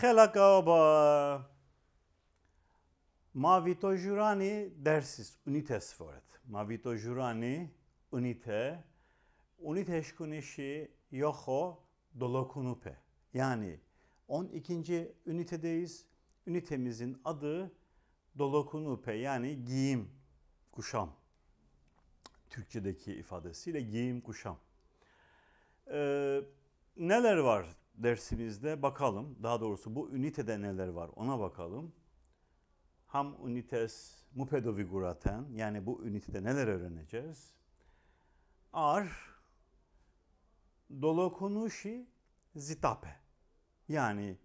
Helak aba. Ma vito jurani dersis unites foret. Ma vito jurani unite uniteşkuneşi yoho dolokunupe. Yani 12. ünitedeyiz. Ünitemizin adı dolokunupe yani giyim, kuşam. Türkçedeki ifadesiyle giyim, kuşam. Ee, neler var dersimizde bakalım. Daha doğrusu bu ünitede neler var ona bakalım. Ham unites mupedoviguraten yani bu ünitede neler öğreneceğiz? Ar dolokunuşi zitape yani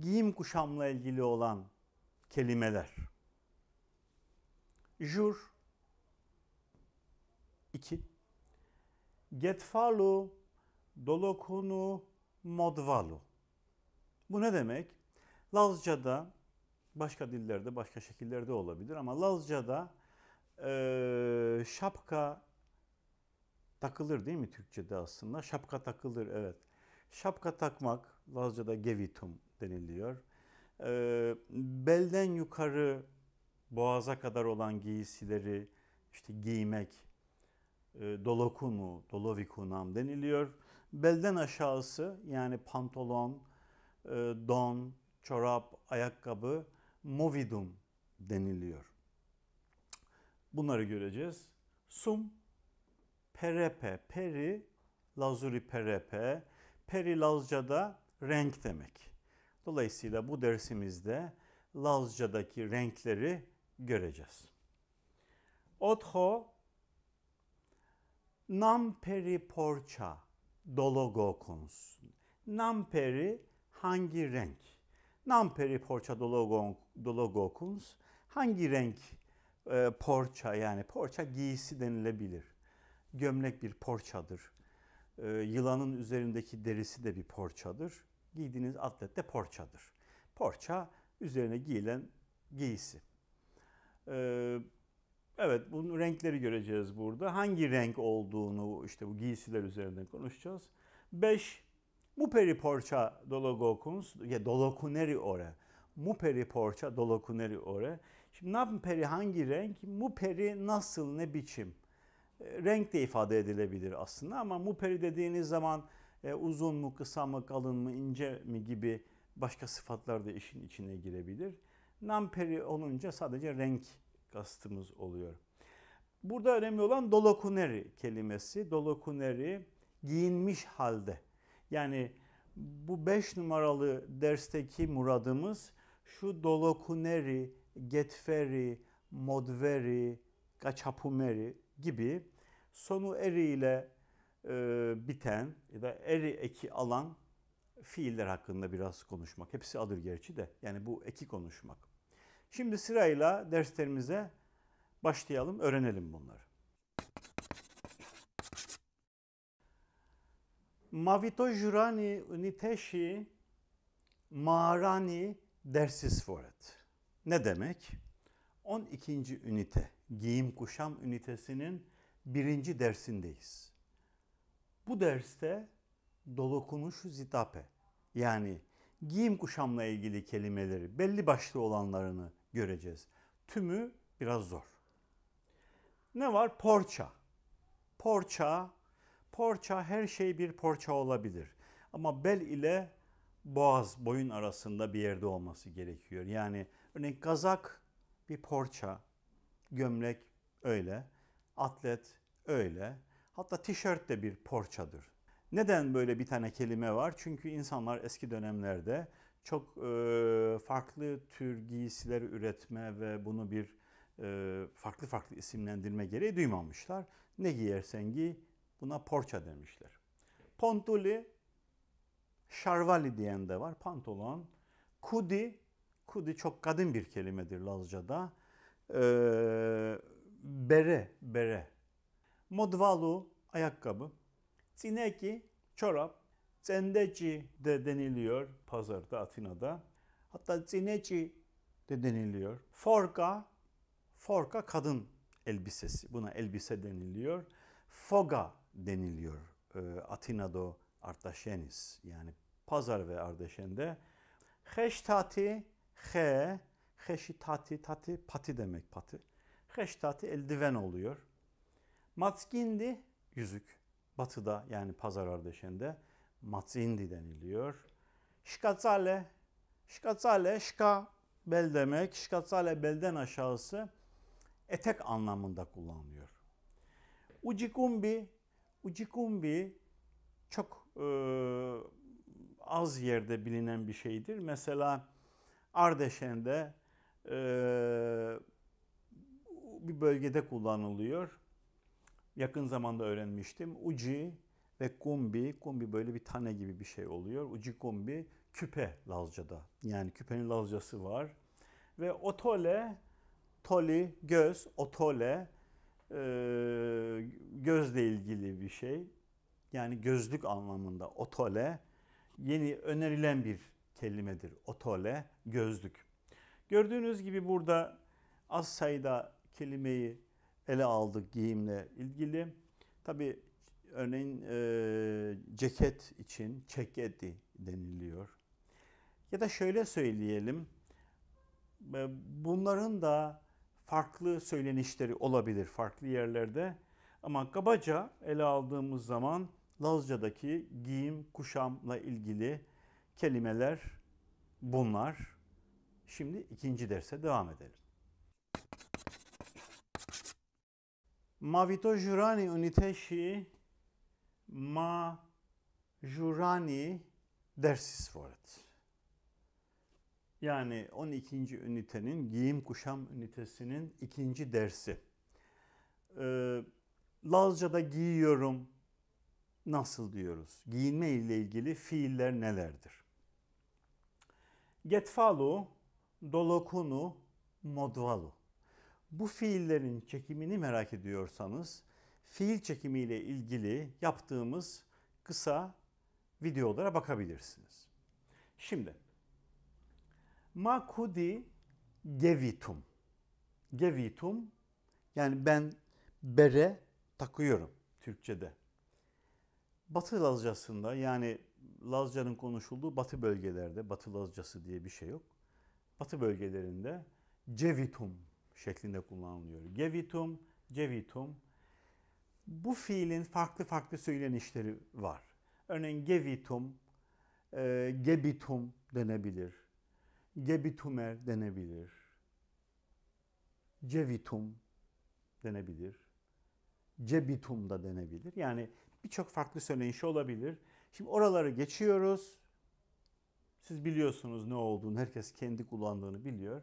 giyim kuşamla ilgili olan kelimeler. Jur 2 Getfalu dolokunu modvalu. Bu ne demek? Lazca'da başka dillerde başka şekillerde olabilir ama Lazca'da e, şapka takılır değil mi Türkçe'de aslında? Şapka takılır evet. Şapka takmak Lazca'da gevitum deniliyor. E, belden yukarı boğaza kadar olan giysileri işte giymek, e, dolokunu, dolovikunam deniliyor. Belden aşağısı yani pantolon, e, don, çorap, ayakkabı movidum deniliyor. Bunları göreceğiz. Sum, perepe, peri, lazuri perepe, peri Lazca'da renk demek. Dolayısıyla bu dersimizde Lazca'daki renkleri göreceğiz. Otho namperi porça dologo konus. Namperi hangi renk? Namperi porça dologo, dologo hangi renk e, porça yani porça giysi denilebilir. Gömlek bir porçadır. E, yılanın üzerindeki derisi de bir porçadır. Giydiğiniz atlet de porçadır. Porça üzerine giyilen giysi. Ee, evet bunun renkleri göreceğiz burada. Hangi renk olduğunu işte bu giysiler üzerinden konuşacağız. 5. Muperi porça dologokuns, ya dolokuneri ore. Muperi porça dolokuneri ore. Şimdi namperi hangi renk, muperi nasıl, ne biçim? Ee, renk de ifade edilebilir aslında ama muperi dediğiniz zaman e, uzun mu, kısa mı, kalın mı, ince mi gibi başka sıfatlar da işin içine girebilir. Namperi olunca sadece renk kastımız oluyor. Burada önemli olan dolokuneri kelimesi. Dolokuneri giyinmiş halde. Yani bu beş numaralı dersteki muradımız şu dolokuneri, getferi, modveri, kaçapumeri gibi sonu eri ile e, biten ya da eri eki alan fiiller hakkında biraz konuşmak. Hepsi adır gerçi de. Yani bu eki konuşmak. Şimdi sırayla derslerimize başlayalım, öğrenelim bunları. Mavito jurani uniteşi marani dersiz foret. Ne demek? 12. ünite, giyim kuşam ünitesinin birinci dersindeyiz. Bu derste dolokunuş zitape yani giyim kuşamla ilgili kelimeleri, belli başlı olanlarını göreceğiz. Tümü biraz zor. Ne var? Porça. Porça, porça her şey bir porça olabilir. Ama bel ile boğaz, boyun arasında bir yerde olması gerekiyor. Yani örneğin kazak bir porça, gömlek öyle, atlet öyle. Hatta tişört de bir porçadır. Neden böyle bir tane kelime var? Çünkü insanlar eski dönemlerde çok e, farklı tür giysiler üretme ve bunu bir e, farklı farklı isimlendirme gereği duymamışlar. Ne giyersen giy buna porça demişler. Pontuli, şarvali diyen de var pantolon. Kudi, kudi çok kadın bir kelimedir Lazca'da. E, bere, bere. Modvalu, ayakkabı. Sineki, çorap, zendeci de deniliyor pazarda Atina'da. Hatta zineci de deniliyor. Forka, forka kadın elbisesi. Buna elbise deniliyor. Foga deniliyor e, Atina'da Artaşenis yani pazar ve Ardeşen'de. Heştati, he, heşitati, tati, pati demek pati. Heştati eldiven oluyor. Matskindi yüzük batıda yani Pazar Ardeşen'de Matzindi deniliyor. Şkatsale, şkatsale, şka bel demek, şkatsale belden aşağısı etek anlamında kullanılıyor. Ucikumbi, ucikumbi çok e, az yerde bilinen bir şeydir. Mesela Ardeşen'de e, bir bölgede kullanılıyor yakın zamanda öğrenmiştim. Uci ve kumbi, kumbi böyle bir tane gibi bir şey oluyor. Uci kumbi küpe Lazca'da. Yani küpenin Lazcası var. Ve otole, toli, göz, otole e, gözle ilgili bir şey. Yani gözlük anlamında otole yeni önerilen bir kelimedir. Otole, gözlük. Gördüğünüz gibi burada az sayıda kelimeyi ele aldık giyimle ilgili. Tabi örneğin e, ceket için çeketi deniliyor. Ya da şöyle söyleyelim, e, bunların da farklı söylenişleri olabilir farklı yerlerde. Ama kabaca ele aldığımız zaman Lazca'daki giyim, kuşamla ilgili kelimeler bunlar. Şimdi ikinci derse devam edelim. Ma vito jurani uniteshi ma jurani dersis voret. Yani 12. ünitenin giyim kuşam ünitesinin ikinci dersi. Ee, Lazca'da giyiyorum nasıl diyoruz? Giyinme ile ilgili fiiller nelerdir? Getfalu, dolokunu, modvalu. Bu fiillerin çekimini merak ediyorsanız fiil çekimi ile ilgili yaptığımız kısa videolara bakabilirsiniz. Şimdi makudi gevitum. Gevitum yani ben bere takıyorum Türkçede. Batı Lazcasında yani Lazca'nın konuşulduğu batı bölgelerde, batı Lazcası diye bir şey yok. Batı bölgelerinde cevitum şeklinde kullanılıyor. Gevitum, cevitum. Bu fiilin farklı farklı söylenişleri var. Örneğin gevitum, e, gebitum denebilir. Gebitumer denebilir. Cevitum denebilir. Cebitum da denebilir. Yani birçok farklı söylenişi olabilir. Şimdi oraları geçiyoruz. Siz biliyorsunuz ne olduğunu, herkes kendi kullandığını biliyor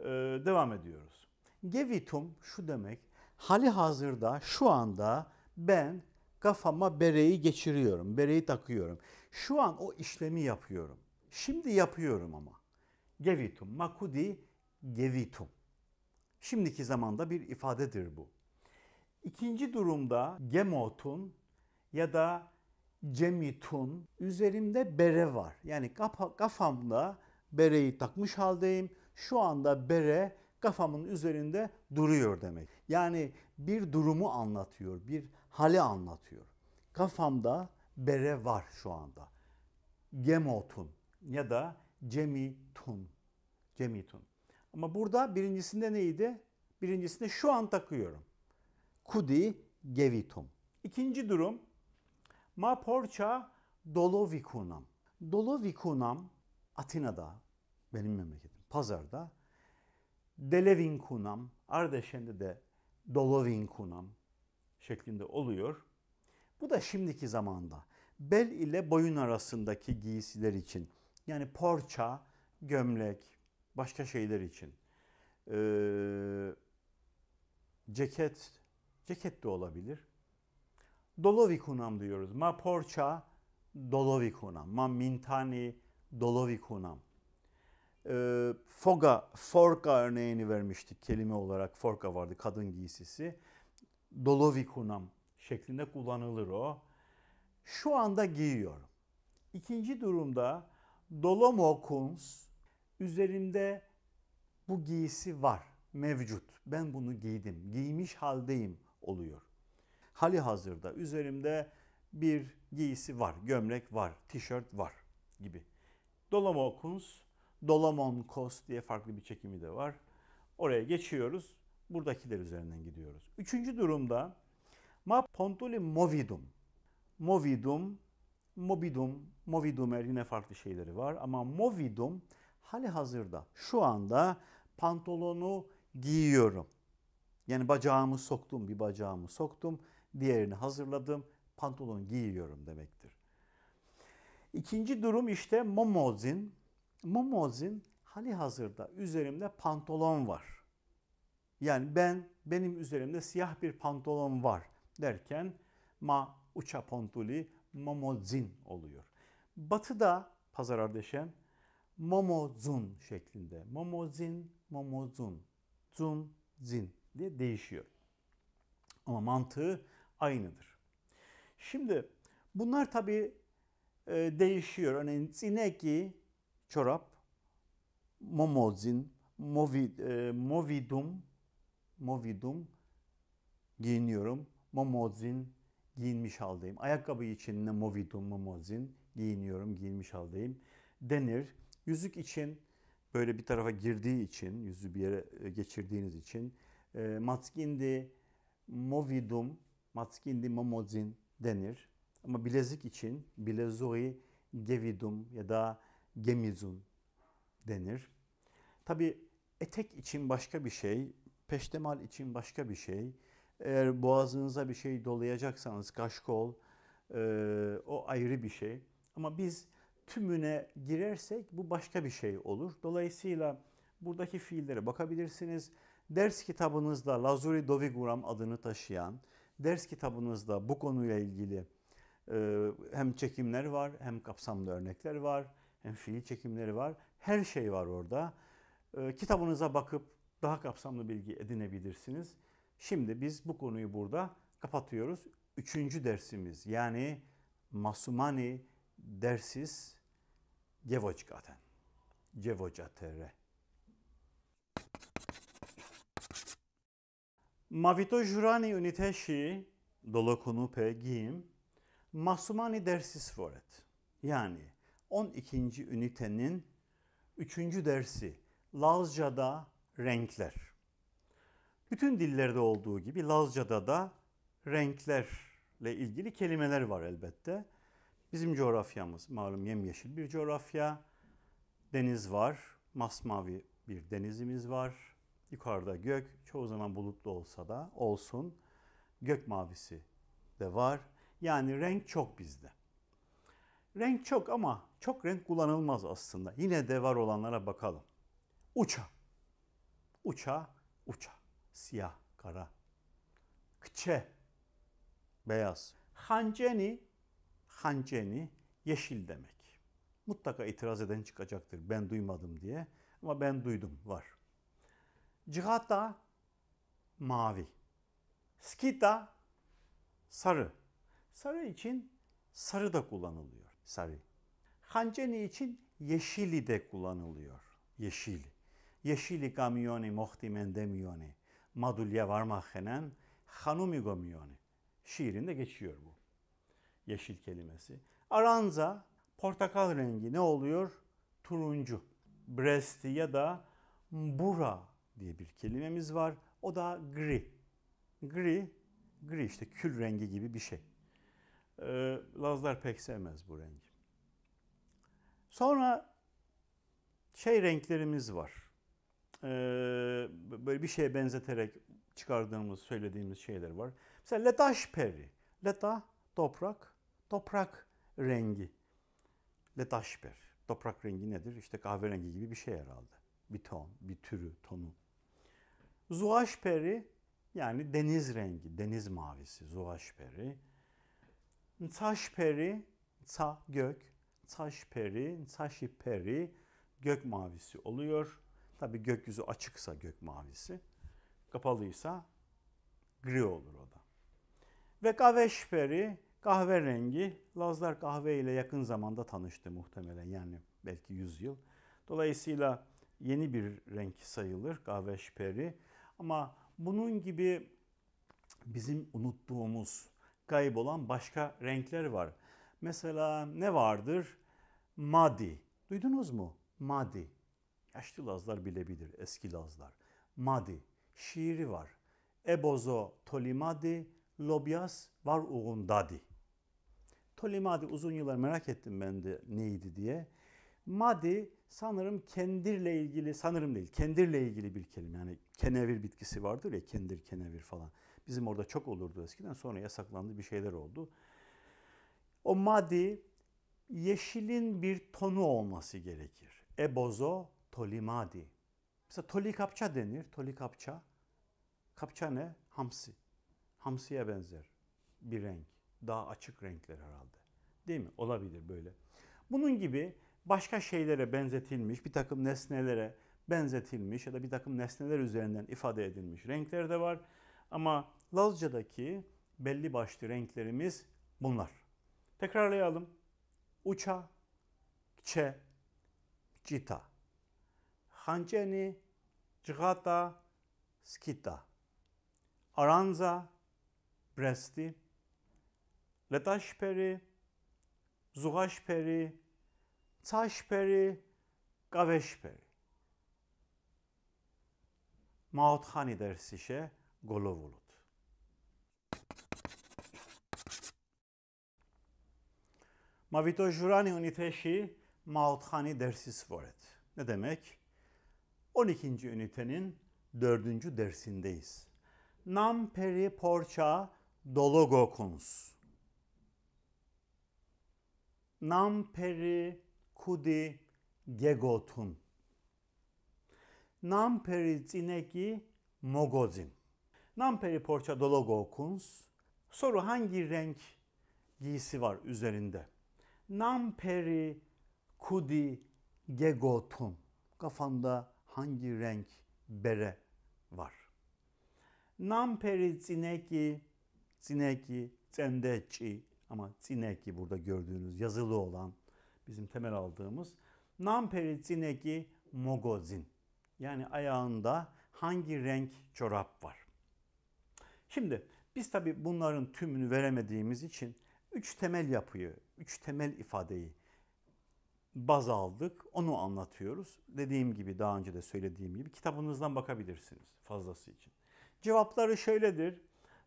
e, devam ediyoruz. Gevitum şu demek, hali hazırda şu anda ben kafama bereyi geçiriyorum, bereyi takıyorum. Şu an o işlemi yapıyorum. Şimdi yapıyorum ama. Gevitum, makudi gevitum. Şimdiki zamanda bir ifadedir bu. İkinci durumda gemotun ya da cemitun üzerimde bere var. Yani kafamda bereyi takmış haldeyim şu anda bere kafamın üzerinde duruyor demek. Yani bir durumu anlatıyor, bir hali anlatıyor. Kafamda bere var şu anda. Gemotun ya da cemitun. Cemitun. Ama burada birincisinde neydi? Birincisinde şu an takıyorum. Kudi gevitum. İkinci durum ma porça dolovikunam. Dolovikunam Atina'da benim memleketim pazarda Delevin Kunam, Ardeşen'de de Dolovin Kunam şeklinde oluyor. Bu da şimdiki zamanda bel ile boyun arasındaki giysiler için yani porça, gömlek, başka şeyler için ee, ceket, ceket de olabilir. Dolovikunam diyoruz. Ma porça dolovikunam, ma mintani dolovikunam e, foga, forka örneğini vermiştik kelime olarak. Forka vardı kadın giysisi. Dolovikunam şeklinde kullanılır o. Şu anda giyiyorum. İkinci durumda dolomokuns üzerimde bu giysi var, mevcut. Ben bunu giydim, giymiş haldeyim oluyor. Hali hazırda üzerimde bir giysi var, gömlek var, tişört var gibi. Dolomokuns Dolomon Kos diye farklı bir çekimi de var. Oraya geçiyoruz. Buradakiler üzerinden gidiyoruz. Üçüncü durumda ma pontuli movidum. Movidum, movidum, movidumer yine farklı şeyleri var ama movidum hali hazırda şu anda pantolonu giyiyorum. Yani bacağımı soktum, bir bacağımı soktum, diğerini hazırladım, pantolon giyiyorum demektir. İkinci durum işte momozin, Momozin hali hazırda üzerimde pantolon var. Yani ben benim üzerimde siyah bir pantolon var derken ma uça pontuli momozin oluyor. Batıda pazar ardeşen momozun şeklinde. Momozin, momozun, zun, zin diye değişiyor. Ama mantığı aynıdır. Şimdi bunlar tabii e, değişiyor. Örneğin zineki çorap, momozin, movid, e, movidum, movidum giyiniyorum. Momozin giyinmiş haldeyim. Ayakkabı için ne movidum, momozin giyiniyorum, giyinmiş haldeyim denir. Yüzük için böyle bir tarafa girdiği için, yüzü bir yere e, geçirdiğiniz için e, matkindi, movidum, matkindi, momozin denir. Ama bilezik için bilezoi gevidum ya da gemizun denir. Tabi etek için başka bir şey, peştemal için başka bir şey. Eğer boğazınıza bir şey dolayacaksanız kaşkol e, o ayrı bir şey. Ama biz tümüne girersek bu başka bir şey olur. Dolayısıyla buradaki fiillere bakabilirsiniz. Ders kitabınızda Lazuri Doviguram adını taşıyan, ders kitabınızda bu konuyla ilgili e, hem çekimler var hem kapsamlı örnekler var hem fiil çekimleri var. Her şey var orada. Ee, kitabınıza bakıp daha kapsamlı bilgi edinebilirsiniz. Şimdi biz bu konuyu burada kapatıyoruz. Üçüncü dersimiz yani Masumani dersiz Gevoçkaten. Gevoçatere. Mavito jurani uniteşi dolokunu pe giyim masumani dersiz foret. Yani 12. ünitenin 3. dersi Lazca'da renkler. Bütün dillerde olduğu gibi Lazca'da da renklerle ilgili kelimeler var elbette. Bizim coğrafyamız malum yemyeşil bir coğrafya. Deniz var, masmavi bir denizimiz var. Yukarıda gök, çoğu zaman bulutlu olsa da olsun. Gök mavisi de var. Yani renk çok bizde. Renk çok ama çok renk kullanılmaz aslında. Yine de var olanlara bakalım. Uça. Uça, uça. Siyah, kara. Kçe. Beyaz. Hanceni, hanceni yeşil demek. Mutlaka itiraz eden çıkacaktır ben duymadım diye. Ama ben duydum var. Cigata mavi. Skita sarı. Sarı için sarı da kullanılıyor. Sarı. Hanceni için yeşili de kullanılıyor. Yeşil. Yeşili kamyoni muhtimen demiyoni. Madulya varmahenen hanumi gomiyoni. Şiirinde geçiyor bu. Yeşil kelimesi. Aranza portakal rengi ne oluyor? Turuncu. Bresti ya da bura diye bir kelimemiz var. O da gri. Gri, gri işte kül rengi gibi bir şey. Ee, Lazlar pek sevmez bu rengi. Sonra şey renklerimiz var. Ee, böyle bir şeye benzeterek çıkardığımız, söylediğimiz şeyler var. Mesela letaş peri. Leta toprak, toprak rengi. Letaş peri. Toprak rengi nedir? İşte kahverengi gibi bir şey herhalde. Bir ton, bir türü, tonu. Zuhaş peri yani deniz rengi, deniz mavisi, zuhaş peri. Taş peri, ta gök, taş peri, taşı peri gök mavisi oluyor. Tabi gökyüzü açıksa gök mavisi, kapalıysa gri olur o da. Ve kaveş peri kahverengi, Lazlar kahve ile yakın zamanda tanıştı muhtemelen yani belki 100 yıl. Dolayısıyla yeni bir renk sayılır kahveş peri. Ama bunun gibi bizim unuttuğumuz, kaybolan başka renkler var. Mesela ne vardır? Madi. Duydunuz mu? Madi. Yaşlı Lazlar bilebilir, eski Lazlar. Madi. Şiiri var. Ebozo tolimadi, lobyas var uğundadi. Tolimadi uzun yıllar merak ettim ben de neydi diye. Madi sanırım kendirle ilgili, sanırım değil, kendirle ilgili bir kelime. Yani kenevir bitkisi vardır ya, kendir, kenevir falan. Bizim orada çok olurdu eskiden, sonra yasaklandı, bir şeyler oldu. O madi yeşilin bir tonu olması gerekir. Ebozo tolimadi. Mesela toli kapça denir. Tolikapça. Kapça ne? Hamsi. Hamsiye benzer bir renk. Daha açık renkler herhalde. Değil mi? Olabilir böyle. Bunun gibi başka şeylere benzetilmiş, bir takım nesnelere benzetilmiş ya da bir takım nesneler üzerinden ifade edilmiş renkler de var. Ama Lazca'daki belli başlı renklerimiz bunlar. Tekrarlayalım. Uça, çe, cita. Hançeni, cigata, skita. Aranza, bresti. Letaşperi, zugaşperi, taşperi, gaveşperi. Maothani dersişe golovulut. Ma vito jurani üniteşi mautkhani dersi svoret. Ne demek? 12. ünitenin 4. dersindeyiz. Nam peri porça dologo kuns. Nam peri kudi gegotun. Nam peri zineki mogozin. Nam peri porça dologo Soru hangi renk giysi var üzerinde? Namperi kudi gegotum. Kafanda hangi renk bere var? Namperi zineki, zineki, zendeçi ama zineki burada gördüğünüz yazılı olan bizim temel aldığımız. Namperi zineki mogozin. Yani ayağında hangi renk çorap var? Şimdi biz tabi bunların tümünü veremediğimiz için üç temel yapıyı, üç temel ifadeyi baz aldık. Onu anlatıyoruz. Dediğim gibi daha önce de söylediğim gibi kitabınızdan bakabilirsiniz fazlası için. Cevapları şöyledir.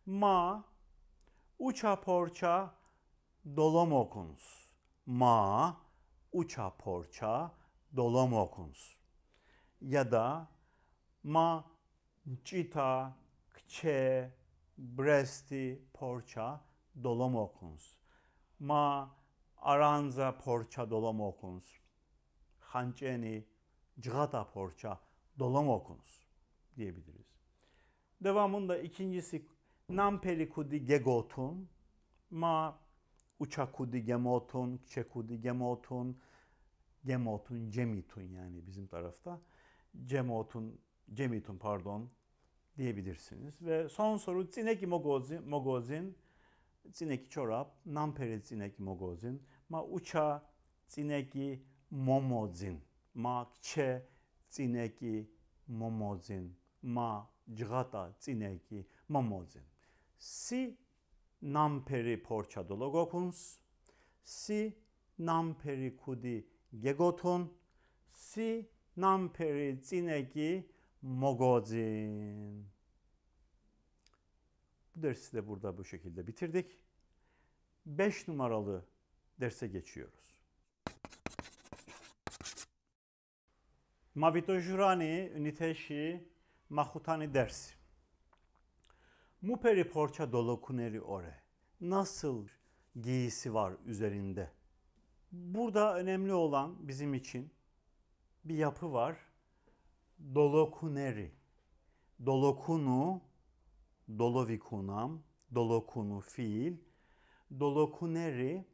Ma, uça porça, dolomokuns. Ma, uça porça, dolomokuns. Ya da ma, cita, kçe, bresti, porça, dolomokons. Ma aranza porça dolomokons. Hançeni cıgata porça dolomokons diyebiliriz. Devamında ikincisi nampeli kudi gegotun ma uçakudi gemotun, çekudi gemotun, gemotun, cemitun yani bizim tarafta. Cemotun, cemitun pardon diyebilirsiniz. Ve son soru Tsineki Mogozin, Mogozin წინეკი ჩორაპ ნამფერე წინეკი მოგოძინ მა უჩა წინეკი მომოძინ მა ქე წინეკი მომოძინ მა ჯღატა წინეკი მომოძინ სი ნამფერი პორჩადო ლოგოფუნს სი ნამფერი ქუდი გეგოთონ სი ნამფერი წინეკი მოგოძინ Bu dersi de burada bu şekilde bitirdik. 5 numaralı derse geçiyoruz. Mavitojurani üniteşi mahutani dersi. Muperi porça dolokuneri ore. Nasıl giysi var üzerinde? Burada önemli olan bizim için bir yapı var. Dolokuneri. Dolokunu dolovikunam, dolokunu fiil, dolokuneri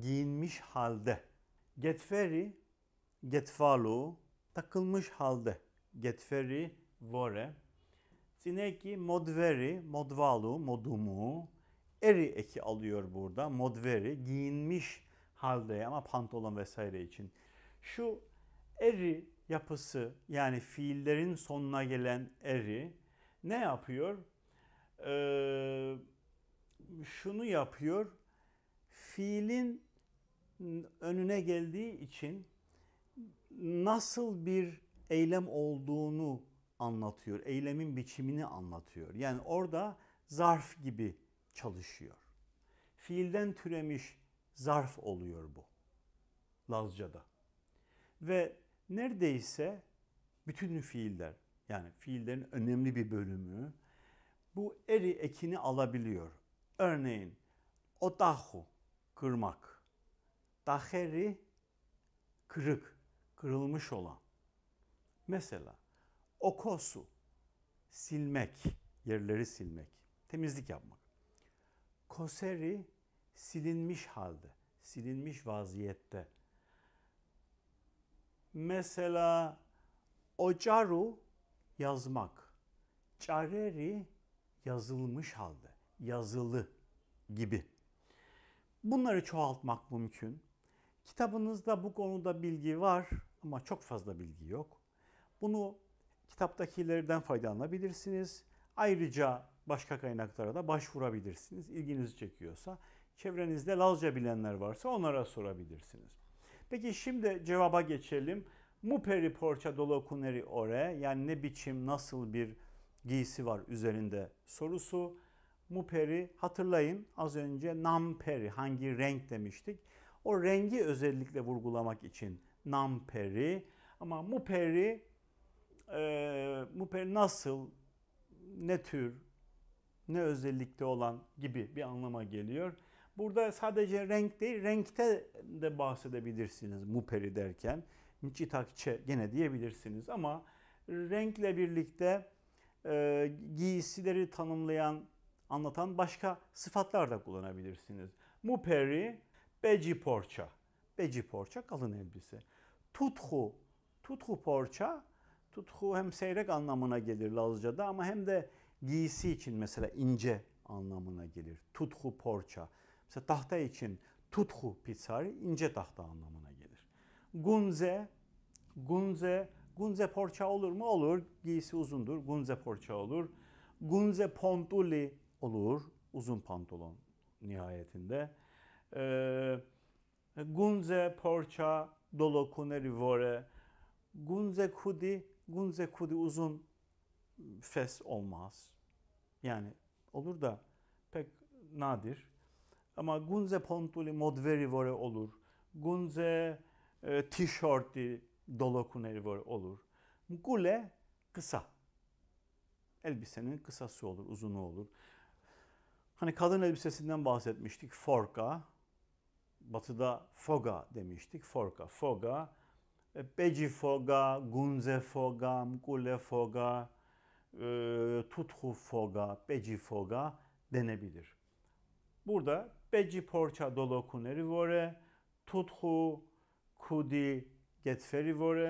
giyinmiş halde, getferi getfalu takılmış halde, getferi vore, sineki modveri modvalu modumu, eri eki alıyor burada, modveri giyinmiş halde ama pantolon vesaire için. Şu eri yapısı yani fiillerin sonuna gelen eri ne yapıyor? e, şunu yapıyor. Fiilin önüne geldiği için nasıl bir eylem olduğunu anlatıyor. Eylemin biçimini anlatıyor. Yani orada zarf gibi çalışıyor. Fiilden türemiş zarf oluyor bu. Lazca'da. Ve neredeyse bütün fiiller yani fiillerin önemli bir bölümü bu eri ekini alabiliyor. Örneğin otahu kırmak, daheri kırık, kırılmış olan. Mesela okosu silmek, yerleri silmek, temizlik yapmak. Koseri silinmiş halde, silinmiş vaziyette. Mesela ocaru yazmak, careri yazılmış halde, yazılı gibi. Bunları çoğaltmak mümkün. Kitabınızda bu konuda bilgi var ama çok fazla bilgi yok. Bunu kitaptakilerden faydalanabilirsiniz. Ayrıca başka kaynaklara da başvurabilirsiniz. İlginizi çekiyorsa, çevrenizde Lazca bilenler varsa onlara sorabilirsiniz. Peki şimdi cevaba geçelim. Muperi porça dolokuneri ore yani ne biçim, nasıl bir giysi var üzerinde sorusu. Muperi hatırlayın az önce namperi hangi renk demiştik. O rengi özellikle vurgulamak için namperi ama muperi e, muperi nasıl, ne tür, ne özellikte olan gibi bir anlama geliyor. Burada sadece renk değil, renkte de bahsedebilirsiniz muperi derken. Nichitakçe gene diyebilirsiniz ama renkle birlikte e, giysileri tanımlayan, anlatan başka sıfatlar da kullanabilirsiniz. Muperi, beci porça. Beci porça kalın elbise. Tutku, tutku porça. tutku hem seyrek anlamına gelir Lazca'da ama hem de giysi için mesela ince anlamına gelir. Tutku porça. Mesela tahta için tutku pitsari ince tahta anlamına gelir. Gunze, gunze Gunze porça olur mu? Olur. Giysi uzundur. Gunze porça olur. Gunze pontuli olur. Uzun pantolon nihayetinde. Ee, gunze porça dolo kunerivore. Gunze kudi. Gunze kudi uzun fes olmaz. Yani olur da pek nadir. Ama gunze modveri modverivore olur. Gunze e, tişörti dolokun olur. Gule kısa. Elbisenin kısası olur, uzunu olur. Hani kadın elbisesinden bahsetmiştik. Forka. Batı'da foga demiştik. Forka, foga. E, beci foga, gunze foga, mkule foga, e, tutku foga, beci foga denebilir. Burada beci porça dolokun erivore, Tutku, kudi գետվերի որը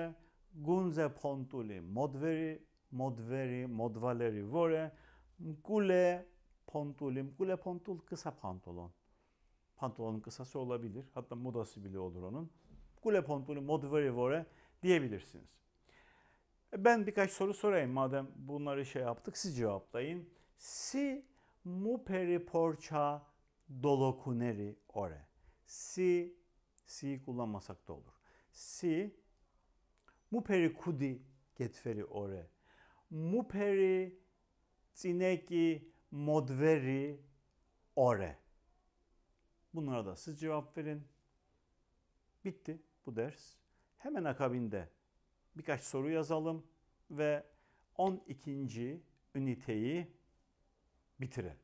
գունզե փոնտուլի մոդվերի մոդվերի մոդվալերի որը կուլե pontulim, kule pontul kısa pantolon. Pantolonun kısası olabilir. Hatta modası bile olur onun. Kule pontulim modveri vore diyebilirsiniz. E, ben birkaç soru sorayım madem bunları şey yaptık. Siz cevaplayın. Si mu peri porça dolokuneri ore. Si, si kullanmasak da olur si muperi kudi getferi ore. Muperi tsineki modveri ore. Bunlara da siz cevap verin. Bitti bu ders. Hemen akabinde birkaç soru yazalım ve 12. üniteyi bitirelim.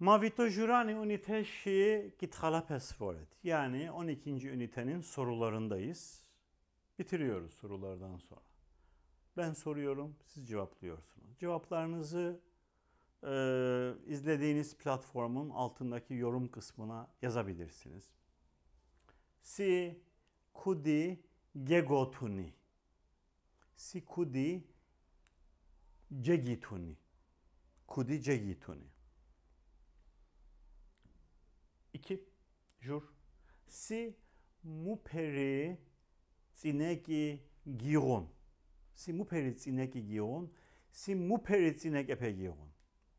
Mavito vito jurani unite şii git halapes volet. Yani 12. ünitenin sorularındayız. Bitiriyoruz sorulardan sonra. Ben soruyorum, siz cevaplıyorsunuz. Cevaplarınızı e, izlediğiniz platformun altındaki yorum kısmına yazabilirsiniz. Si kudi gegotuni. Si kudi cegituni. Kudi cegituni. 2 jur si muperi tsineki giron si muperi tsineki giron si muperi tsinek epe giron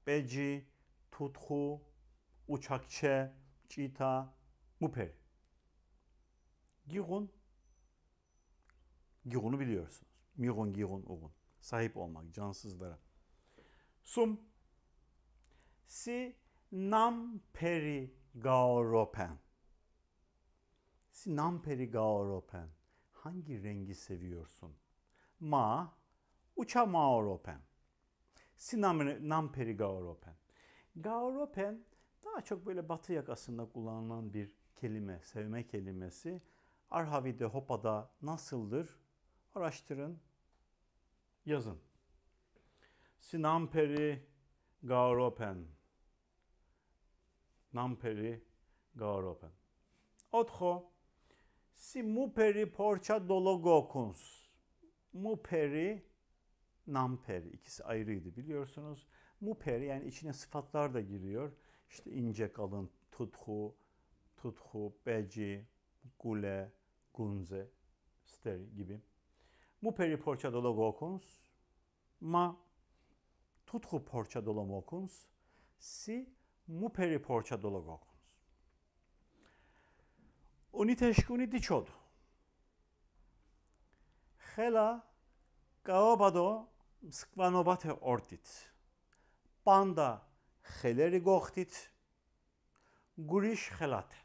beci tutku uçakçe çita muperi giron giron'u biliyorsunuz miron giron ugun sahip olmak cansızlara sum si nam peri Gaoropen. Sinamperi Gaoropen. Hangi rengi seviyorsun? Ma uça maoropen. Sinamperi Gaoropen. Gaoropen daha çok böyle batı yakasında kullanılan bir kelime, sevme kelimesi. Arhavi'de, Hopa'da nasıldır? Araştırın, yazın. Sinamperi Gaoropen namperi garopen. Otho si muperi porça dologokuns. Muperi namperi ikisi ayrıydı biliyorsunuz. Muperi yani içine sıfatlar da giriyor. İşte ince kalın, tutku, tutku beci, gule, gunze, ster gibi. Muperi porça dologokuns. Ma tuthu porça dolomokuns. Si მუფერე ფორჩა დოლოგოქს. უნიტეშკუნი დიჩოდ. ხელა კაობადო მსკვანობათე ორდით. პანდა ხელერი გოხთით. გურიშ ხელათე.